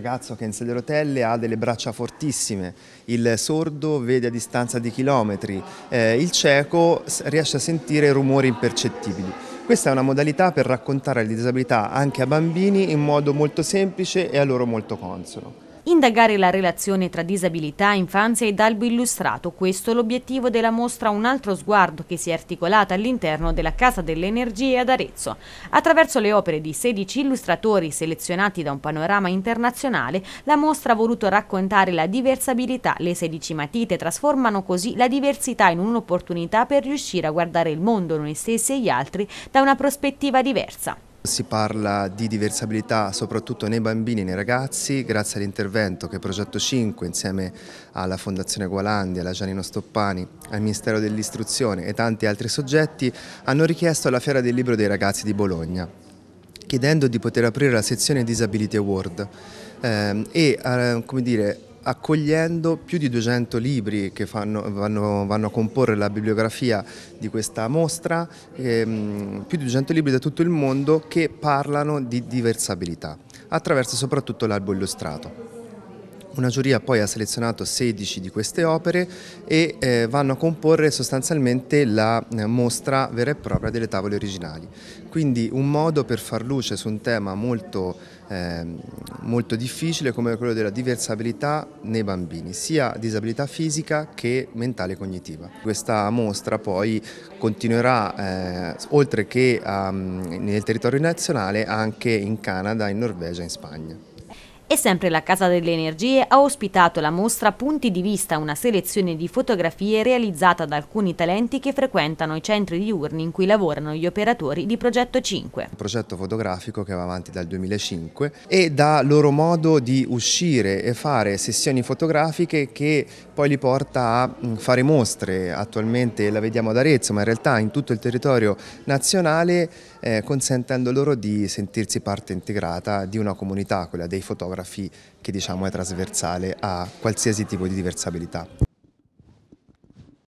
ragazzo che è in sedia a rotelle ha delle braccia fortissime, il sordo vede a distanza di chilometri, eh, il cieco riesce a sentire rumori impercettibili. Questa è una modalità per raccontare le disabilità anche a bambini in modo molto semplice e a loro molto consono. Indagare la relazione tra disabilità, infanzia ed albo illustrato, questo è l'obiettivo della mostra Un altro sguardo che si è articolata all'interno della Casa delle Energie ad Arezzo. Attraverso le opere di 16 illustratori selezionati da un panorama internazionale, la mostra ha voluto raccontare la diversabilità. Le 16 matite trasformano così la diversità in un'opportunità per riuscire a guardare il mondo, noi stessi e gli altri, da una prospettiva diversa. Si parla di diversabilità soprattutto nei bambini e nei ragazzi grazie all'intervento che Progetto 5 insieme alla Fondazione Gualandi, alla Giannino Stoppani, al Ministero dell'Istruzione e tanti altri soggetti hanno richiesto alla Fiera del Libro dei Ragazzi di Bologna chiedendo di poter aprire la sezione Disability Award eh, e eh, come dire, accogliendo più di 200 libri che fanno, vanno, vanno, a comporre la bibliografia di questa mostra, ehm, più di 200 libri da tutto il mondo che parlano di diversabilità, attraverso soprattutto l'albo illustrato. Una giuria poi ha selezionato 16 di queste opere e eh, vanno a comporre sostanzialmente la eh, mostra vera e propria delle tavole originali. Quindi un modo per far luce su un tema molto, eh, molto difficile come quello della diversabilità nei bambini, sia disabilità fisica che mentale e cognitiva. Questa mostra poi continuerà, eh, oltre che um, nel territorio nazionale, anche in Canada, in Norvegia e in Spagna. E sempre la Casa delle Energie ha ospitato la mostra Punti di vista, una selezione di fotografie realizzata da alcuni talenti che frequentano i centri diurni in cui lavorano gli operatori di Progetto 5. Un progetto fotografico che va avanti dal 2005 e dà loro modo di uscire e fare sessioni fotografiche che poi li porta a mm, fare mostre. Attualmente la vediamo ad Arezzo, ma in realtà in tutto il territorio nazionale eh, consentendo loro di sentirsi parte integrata di una comunità, quella dei fotografi fotografi che diciamo è trasversale a qualsiasi tipo di diversabilità.